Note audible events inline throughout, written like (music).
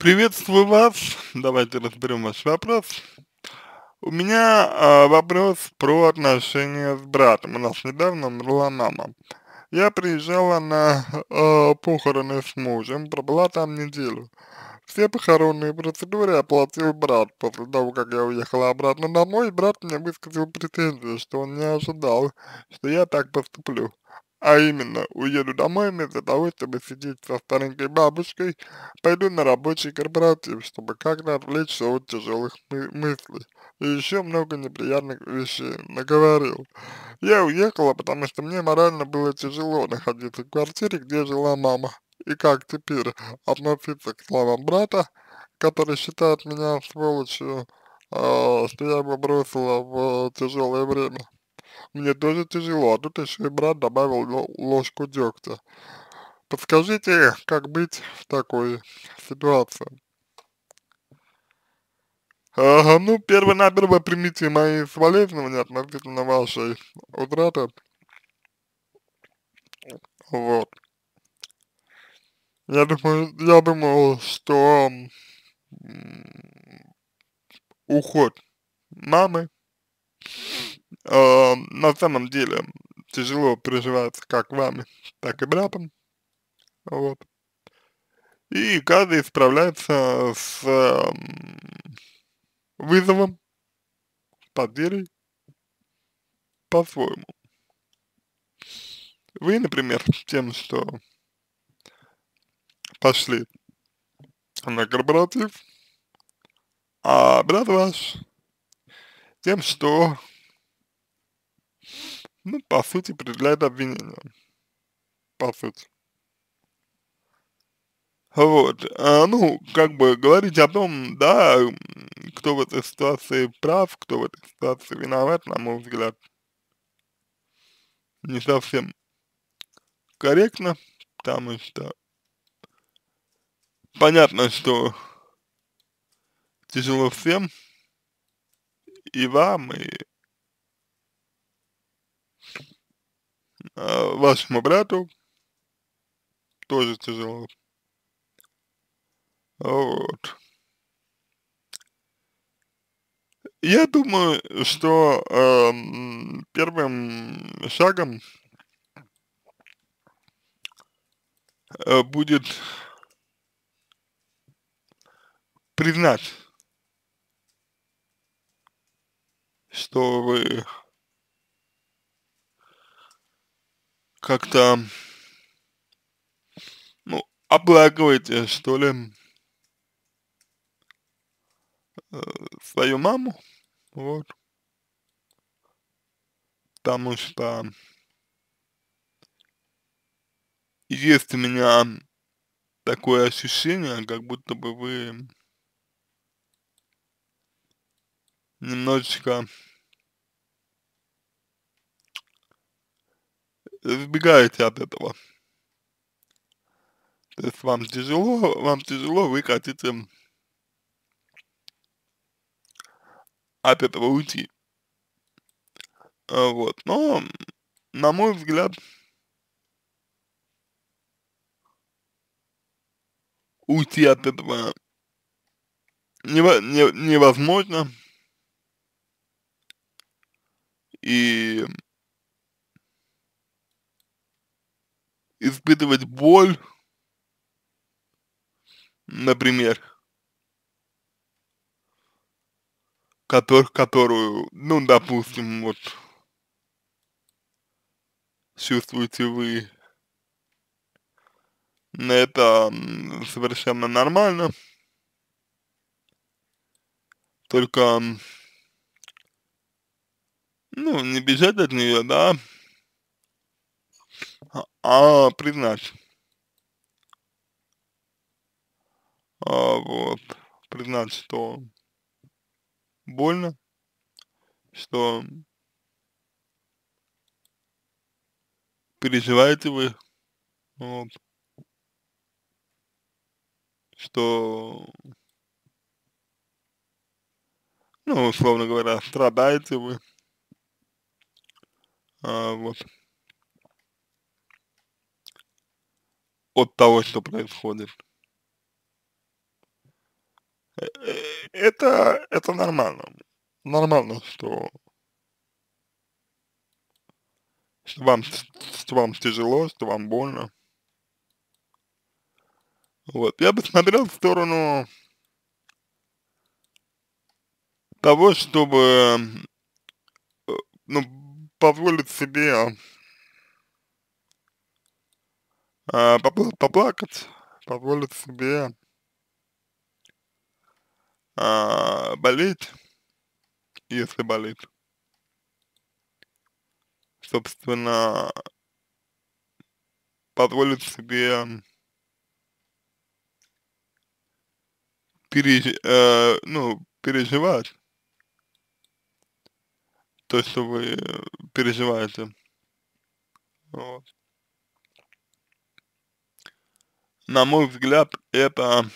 Приветствую вас. Давайте разберем ваш вопрос. У меня э, вопрос про отношения с братом. У нас недавно умерла мама. Я приезжала на э, похороны с мужем, пробыла там неделю. Все похоронные процедуры оплатил брат. После того, как я уехала обратно домой, брат мне высказал претензию, что он не ожидал, что я так поступлю. А именно, уеду домой вместо того, чтобы сидеть со старенькой бабушкой, пойду на рабочий корпоратив, чтобы как-то отвлечься от тяжелых мы мыслей. И еще много неприятных вещей наговорил. Я уехала, потому что мне морально было тяжело находиться в квартире, где жила мама. И как теперь относиться к словам брата, который считает меня сволочью, э, что я его бросила в э, тяжелое время? Мне тоже тяжело, а тут еще и брат добавил ложку дегтя. Подскажите, как быть в такой ситуации? Ага, ну, перво-наперво примите мои соболезнования относительно вашей утраты. Вот. Я думаю, я думаю, что уход мамы Э, на самом деле тяжело переживать как вами, так и братом. Вот. И каждый справляется с э, вызовом, потерей по-своему. Вы, например, (laughs) тем, что пошли на корпоратив, а брат ваш тем, что ну, по сути, предъявляет обвинение. По сути. Вот, а, ну, как бы говорить о том, да, кто в этой ситуации прав, кто в этой ситуации виноват, на мой взгляд, не совсем корректно, потому что понятно, что тяжело всем, и вам, и А вашему брату тоже тяжело. Вот. Я думаю, что э, первым шагом э, будет признать, что вы как-то, ну, облагиваете, что ли, э, свою маму, вот, потому что есть у меня такое ощущение, как будто бы вы немножечко избегаете от этого. То есть вам тяжело, вам тяжело, вы хотите от этого уйти. А, вот, но, на мой взгляд, уйти от этого невозможно. И испытывать боль, например, который, которую, ну, допустим, вот чувствуете вы, это совершенно нормально, только, ну, не бежать от нее, да, а, признать. А, вот, признать, что больно, что переживаете вы, вот, что, ну, условно говоря, страдаете вы, а, вот. от того, что происходит. Э, э, это, это нормально. Нормально, что, что, вам, что вам тяжело, что вам больно. Вот, я бы смотрел в сторону того, чтобы, э, ну, позволить себе а, поплакать, позволить себе э, болеть, если болит. Собственно, позволить себе переж, э, ну, переживать то, что вы переживаете. Вот. на мой взгляд, это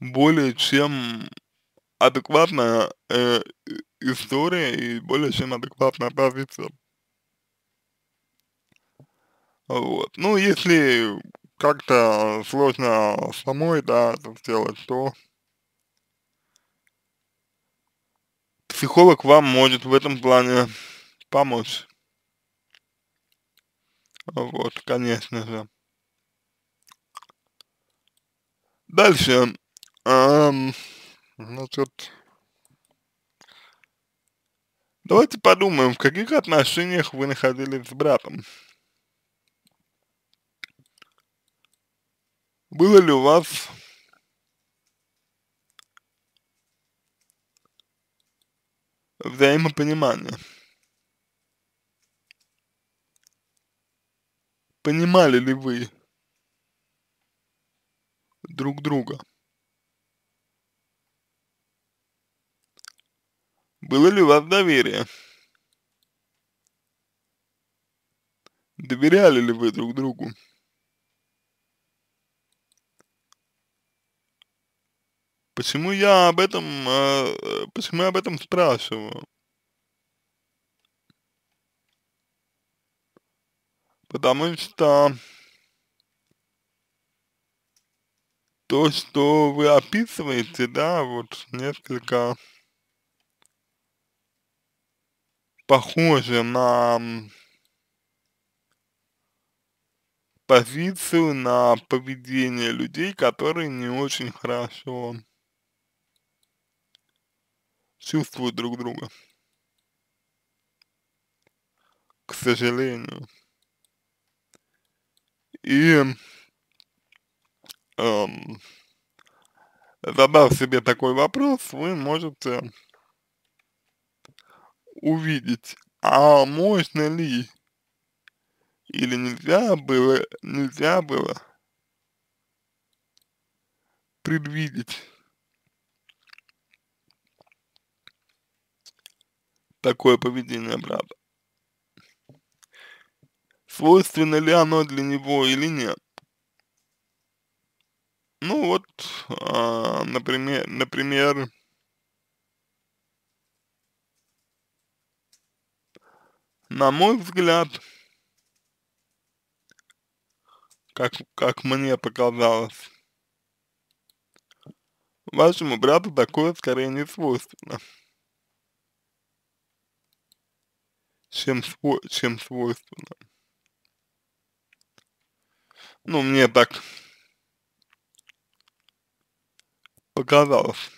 более чем адекватная э, история и более чем адекватная позиция. Вот. Ну, если как-то сложно самой, да, это сделать, то психолог вам может в этом плане помочь. Вот, конечно же. Дальше. Эм, значит, ну давайте подумаем, в каких отношениях вы находились с братом. Было ли у вас взаимопонимание? Понимали ли вы друг друга? Было ли у вас доверие? Доверяли ли вы друг другу? Почему я об этом, э, э почему я об этом спрашиваю? потому что то, что вы описываете, да, вот несколько похоже на позицию, на поведение людей, которые не очень хорошо чувствуют друг друга. К сожалению и эм, задав себе такой вопрос, вы можете увидеть, а можно ли или нельзя было, нельзя было предвидеть такое поведение брата свойственно ли оно для него или нет. Ну вот, э, например, например, на мой взгляд, как, как мне показалось, вашему брату такое скорее не свойственно, чем, сво чем свойственно. Ну, мне так показалось.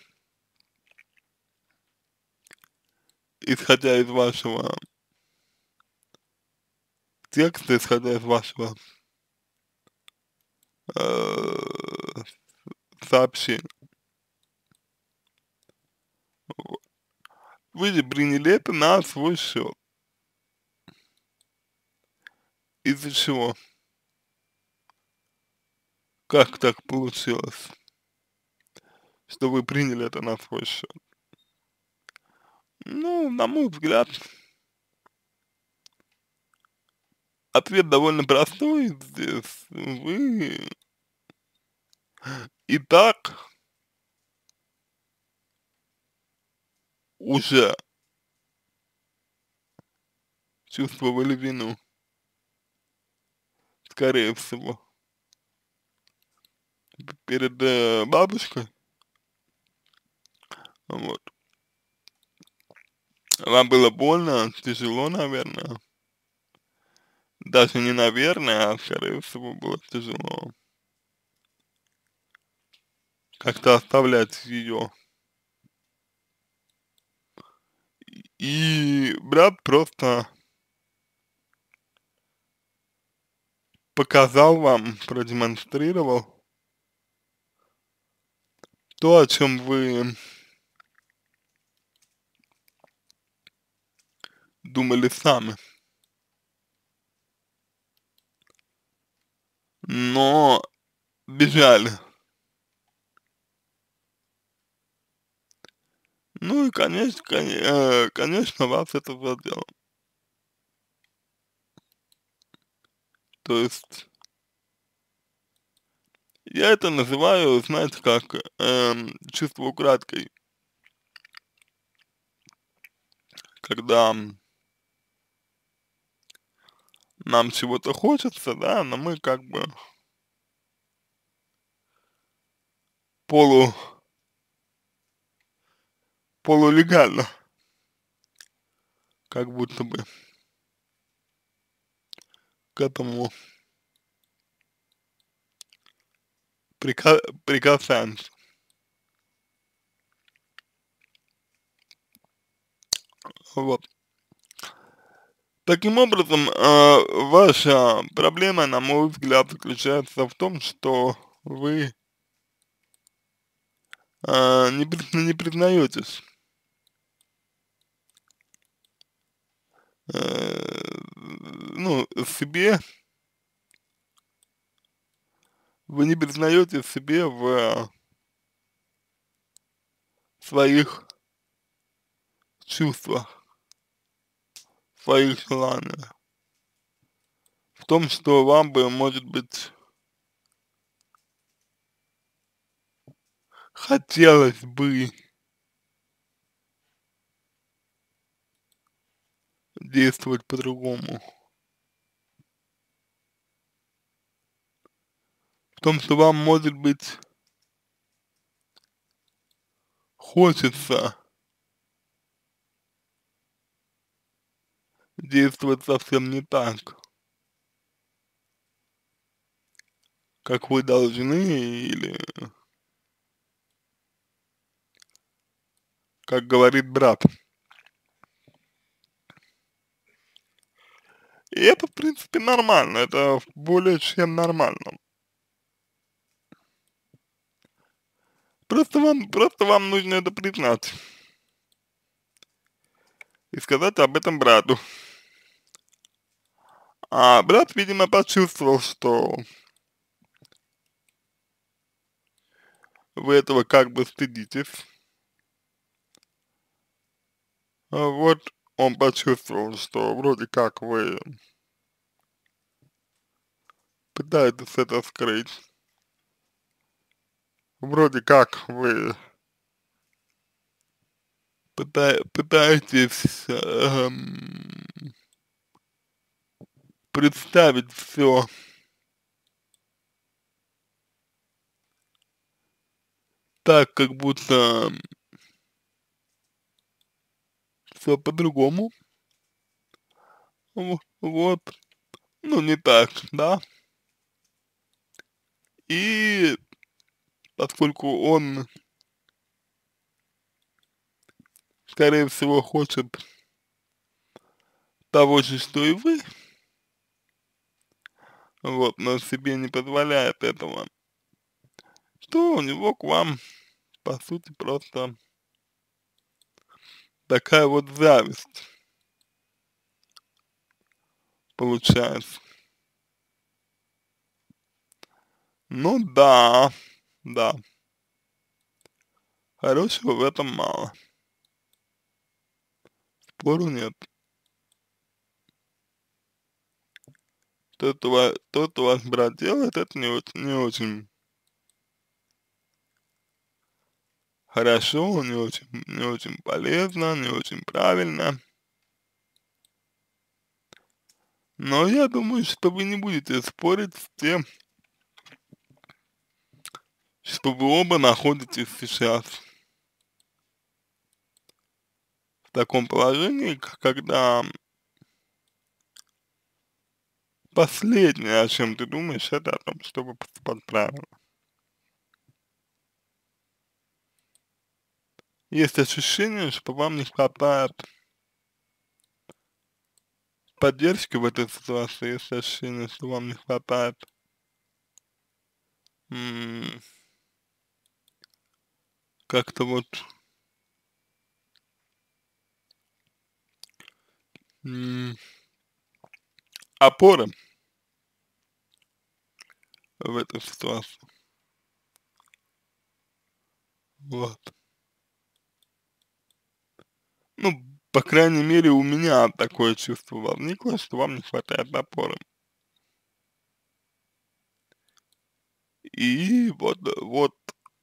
Исходя из вашего текста, исходя из вашего э, сообщения. Вы же приняли это на свой счет. Из-за чего? как так получилось, что вы приняли это на свой счет? Ну, на мой взгляд, ответ довольно простой здесь. Вы и так уже чувствовали вину, скорее всего перед э, бабушкой. Вот. Вам было больно, тяжело, наверное. Даже не наверное, а скорее всего было тяжело. Как-то оставлять ее. И брат просто показал вам, продемонстрировал то, о чем вы думали сами. Но бежали. Ну и, конечно, э, конечно, вас это задело. То есть я это называю, знаете, как эм, чувство украдкой. Когда нам чего-то хочется, да, но мы как бы полу полулегально, как будто бы к этому Прика... прикасаемся Вот. Таким образом, э, ваша проблема, на мой взгляд, заключается в том, что вы э, не, при, не признаетесь э, ну, себе вы не признаете себе в э, своих чувствах, своих желаниях, в том, что вам бы, может быть, хотелось бы действовать по-другому. том, что вам, может быть, хочется действовать совсем не так, как вы должны или как говорит брат. И это, в принципе, нормально, это более чем нормально. Просто вам, просто вам нужно это признать. И сказать об этом брату. А брат, видимо, почувствовал, что вы этого как бы стыдитесь. А вот он почувствовал, что вроде как вы пытаетесь это скрыть вроде как вы пыта пытаетесь эм, представить все так, как будто эм, все по-другому. Вот. Ну, не так, да? И поскольку он, скорее всего, хочет того же, что и вы, вот, но себе не позволяет этого, что у него к вам, по сути, просто такая вот зависть получается. Ну да, да. Хорошего в этом мало. Спору нет. То, что вас, то, что ваш брат делает, это не, очень, не очень хорошо, не очень, не очень полезно, не очень правильно. Но я думаю, что вы не будете спорить с тем, что вы оба находитесь сейчас в таком положении, когда последнее, о чем ты думаешь, это о том, чтобы поступать правильно. Есть ощущение, что вам не хватает поддержки в этой ситуации, есть ощущение, что вам не хватает как-то вот опора в этой ситуации. Вот. Ну, по крайней мере, у меня такое чувство возникло, что вам не хватает опоры. И вот, вот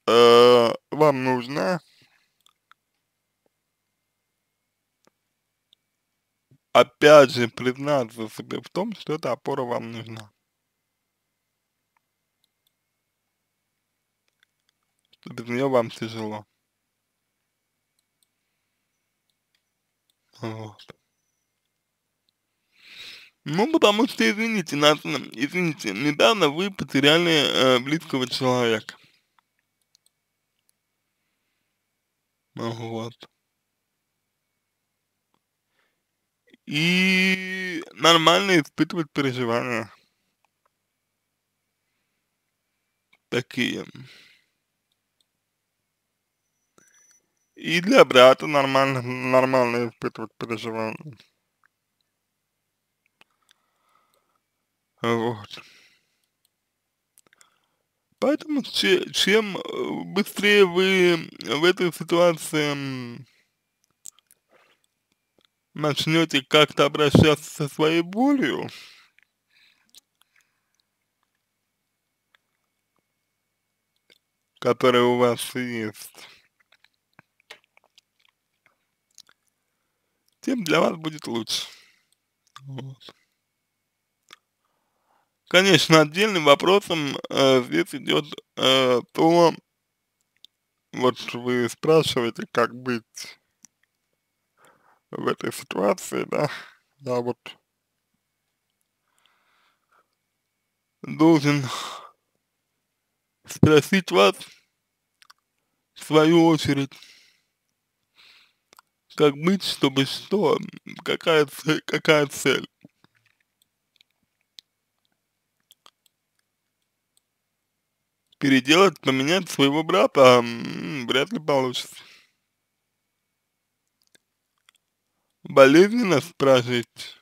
Э, вам нужно опять же признаться себе в том, что эта опора вам нужна. Что без нее вам тяжело. Вот. Ну, потому что, извините, нас, извините, недавно вы потеряли э, близкого человека. Вот. И нормально испытывать переживания. Такие. И для брата нормально, нормально испытывать переживания. Вот. Поэтому чем э, быстрее вы в этой ситуации начнете как-то обращаться со своей болью, которая у вас есть, тем для вас будет лучше. Вот. Конечно, отдельным вопросом э, здесь идет э, то, вот вы спрашиваете, как быть в этой ситуации, да, я вот должен спросить вас, в свою очередь, как быть, чтобы что, какая, цель, какая цель. переделать, поменять своего брата а, м вряд ли получится. Болезненно прожить.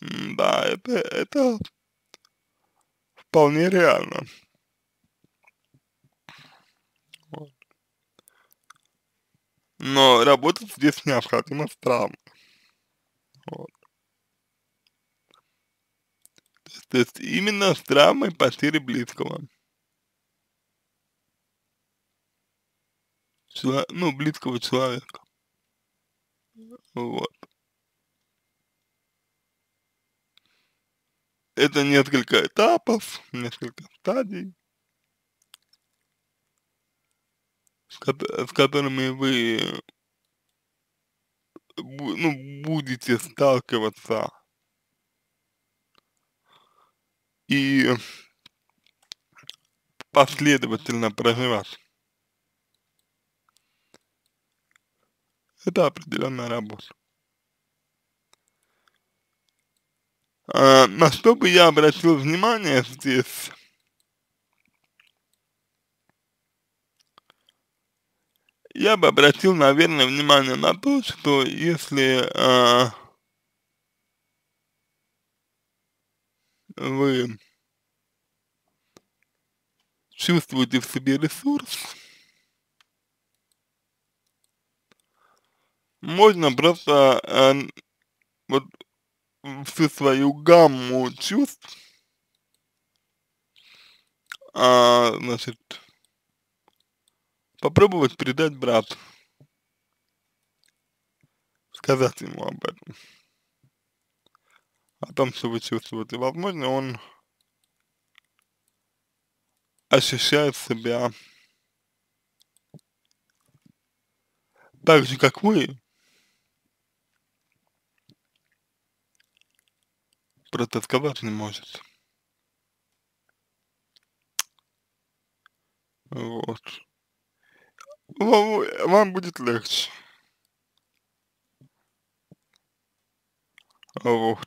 М да, это, это вполне реально. Вот. Но работать здесь необходимо с травмой. Вот. То есть именно с драмой потери близкого. Чело... Ну, близкого человека. Вот. Это несколько этапов, несколько стадий, с, ко с которыми вы ну, будете сталкиваться и последовательно проживать. Это определенная работа. А, на что бы я обратил внимание здесь, я бы обратил, наверное, внимание на то, что если э, вы чувствуете в себе ресурс, можно просто э, вот всю свою гамму чувств, э, значит, попробовать передать брату, сказать ему об этом о том, что вы чувствуете. Возможно, он ощущает себя так же, как вы, Протасковать не может. Вот. Вам, вам будет легче. Вот